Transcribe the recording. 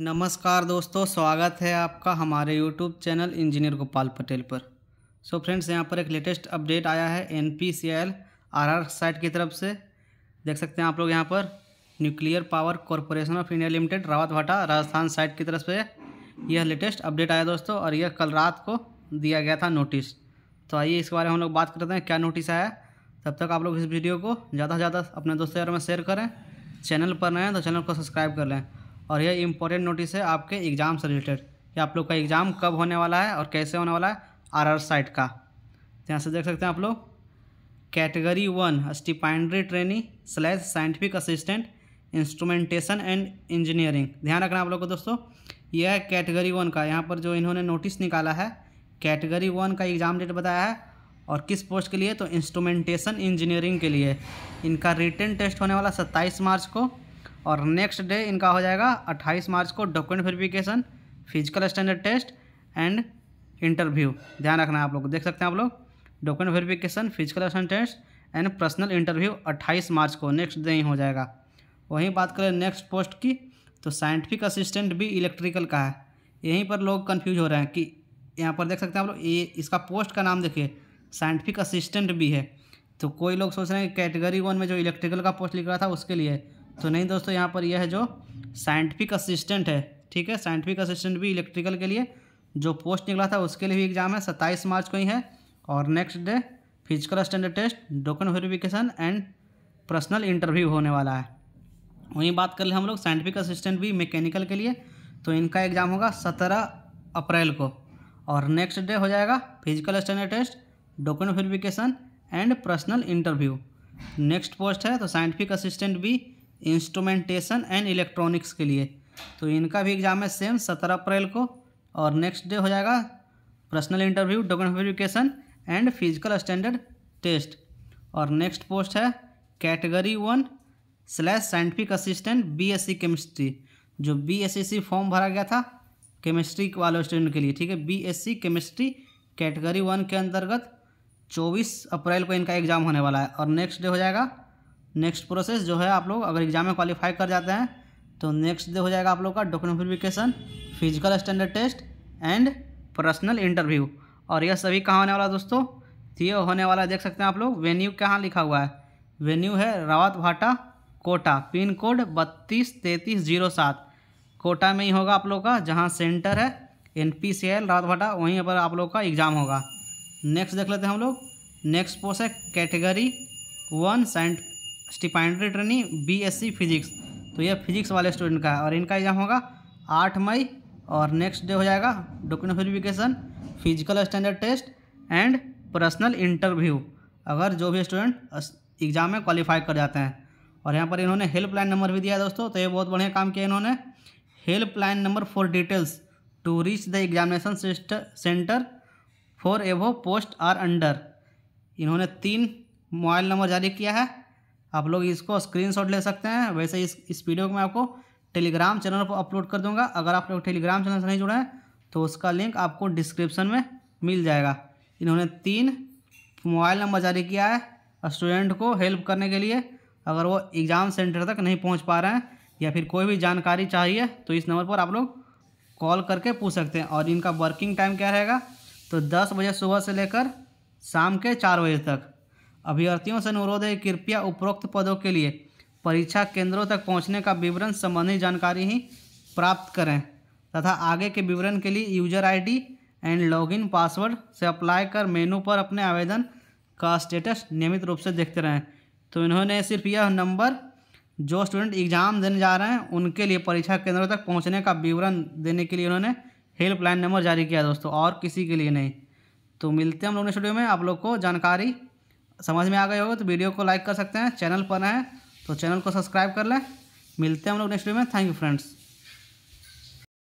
नमस्कार दोस्तों स्वागत है आपका हमारे YouTube channel engineer Gopal Patel पर सो फ्रेंड्स यहाँ पर एक लेटेस्ट अपडेट आया है N P C L R R site की तरफ से देख सकते हैं आप लोग यहाँ पर nuclear power corporation of India limited Rawatbhata Rajasthan site की तरफ से यह लेटेस्ट अपडेट आया दोस्तों और यह कल रात को दिया गया था नोटिस तो आइए इसके बारे में हम लोग बात करते हैं क्या नोटिस आया तब तक आप लोग इस वीडियो को ज़्यादा से ज़्यादा अपने दोस्तों यार में शेयर करें चैनल पर नए हैं तो चैनल को सब्सक्राइब कर लें और यह इंपॉर्टेंट नोटिस है आपके एग्ज़ाम से रिलेटेड कि आप लोग का एग्ज़ाम कब होने वाला है और कैसे होने वाला है आर आर साइट का यहाँ से देख सकते हैं आप लोग category one stipendiary training slash scientific assistant instrumentation and engineering ध्यान रखना आप लोग को दोस्तों यह है कैटेगरी वन का यहाँ पर जो इन्होंने नोटिस निकाला है कैटेगरी वन का एग्ज़ाम डेट बताया है और किस पोस्ट के लिए तो इंस्ट्रूमेंटेशन इंजीनियरिंग के लिए इनका रिटर्न टेस्ट होने वाला सत्ताईस मार्च को और नेक्स्ट डे इनका हो जाएगा 28 मार्च को document verification physical standard test and interview ध्यान रखना है आप लोग देख सकते हैं आप लोग document verification physical standard test and personal interview 28 मार्च को नेक्स्ट डे ही हो जाएगा वहीं बात करें नेक्स्ट पोस्ट की तो साइंटिफिक असिस्टेंट भी इलेक्ट्रिकल का है यहीं पर लोग कन्फ्यूज हो रहे हैं कि यहाँ पर देख सकते हैं आप लोग ये इसका पोस्ट का नाम देखिए साइंटिफिक असिस्टेंट भी है तो कोई लोग सोच रहे हैं कैटेगरी वन में जो इलेक्ट्रिकल का पोस्ट लिख रहा था उसके लिए तो नहीं दोस्तों यहाँ पर यह है जो साइंटिफिक असिस्टेंट है ठीक है साइंटिफिक असिस्टेंट भी इलेक्ट्रिकल के लिए जो पोस्ट निकला था उसके लिए भी एग्ज़ाम है सत्ताईस मार्च को ही है और next day physical standard test document verification and personal interview होने वाला है वहीं बात कर ले हम लोग साइंटिफिक असिस्टेंट भी मैकेनिकल के लिए तो इनका एग्ज़ाम होगा सत्रह अप्रैल को और नेक्स्ट डे हो जाएगा physical standard test document verification and personal interview next post है तो साइंटिफिक असिस्टेंट भी इंस्ट्रूमेंटेशन एंड इलेक्ट्रॉनिक्स के लिए तो इनका भी एग्ज़ाम है सेम सत्रह अप्रैल को और नेक्स्ट डे हो जाएगा personal interview document verification and physical standard test और नेक्स्ट पोस्ट है category one slash scientific assistant BSc chemistry जो बीएससी फॉर्म भरा गया था केमिस्ट्री वाले स्टूडेंट के लिए ठीक है बीएससी केमिस्ट्री कैटेगरी वन के अंतर्गत 24 अप्रैल को इनका एग्ज़ाम होने वाला है और नेक्स्ट डे हो जाएगा नेक्स्ट प्रोसेस जो है आप लोग अगर एग्जाम में क्वालिफाई कर जाते हैं तो नेक्स्ट डे हो जाएगा आप लोग का document verification physical standard test and personal interview और यह सभी कहाँ होने वाला दोस्तों तो ये होने वाला देख सकते हैं आप लोग वेन्यू कहाँ लिखा हुआ है वेन्यू है रावत भाटा कोटा पिन कोड बत्तीस तैंतीस जीरो सात कोटा में ही होगा आप लोग का जहाँ सेंटर है N P C L Rawatbhata वहीं पर आप लोग का एग्ज़ाम होगा नेक्स्ट देख लेते हैं हम लोग नेक्स्ट पोस्ट है category one science stipendiary training BSc physics तो यह फिजिक्स वाले स्टूडेंट का है और इनका एग्जाम होगा आठ मई और नेक्स्ट डे हो जाएगा document verification physical standard test and personal interview अगर जो भी स्टूडेंट एग्ज़ाम में क्वालिफाई कर जाते हैं और यहाँ पर इन्होंने हेल्पलाइन नंबर भी दिया है दोस्तों तो ये बहुत बढ़िया काम किया इन्होंने helpline number for details to reach the examination centre for above post are under इन्होंने तीन मोबाइल नंबर जारी किया है आप लोग इसको स्क्रीनशॉट ले सकते हैं वैसे इस इस वीडियो को मैं आपको टेलीग्राम चैनल पर अपलोड कर दूंगा अगर आप लोग टेलीग्राम चैनल से नहीं जुड़े हैं तो उसका लिंक आपको डिस्क्रिप्शन में मिल जाएगा इन्होंने तीन मोबाइल नंबर जारी किया है स्टूडेंट को हेल्प करने के लिए अगर वो एग्ज़ाम सेंटर तक नहीं पहुंच पा रहे हैं या फिर कोई भी जानकारी चाहिए तो इस नंबर पर आप लोग कॉल करके पूछ सकते हैं और इनका वर्किंग टाइम क्या रहेगा तो दस बजे सुबह से लेकर शाम के चार बजे तक अभ्यर्थियों से अनुरोध है कृपया उपरोक्त पदों के लिए परीक्षा केंद्रों तक पहुंचने का विवरण संबंधी जानकारी ही प्राप्त करें तथा आगे के विवरण के लिए user ID and login password से अप्लाई कर मेनू पर अपने आवेदन का स्टेटस नियमित रूप से देखते रहें तो इन्होंने सिर्फ यह नंबर जो स्टूडेंट एग्ज़ाम देने जा रहे हैं उनके लिए परीक्षा केंद्रों तक पहुँचने का विवरण देने के लिए उन्होंने हेल्पलाइन नंबर जारी किया दोस्तों और किसी के लिए नहीं तो मिलते हैं हम लोग ने स्टूडियो में आप लोग को जानकारी समझ में आ गए होगा तो वीडियो को लाइक कर सकते हैं चैनल पर हैं तो चैनल को सब्सक्राइब कर लें मिलते हैं हम लोग नेक्स्ट वीडियो में थैंक यू फ्रेंड्स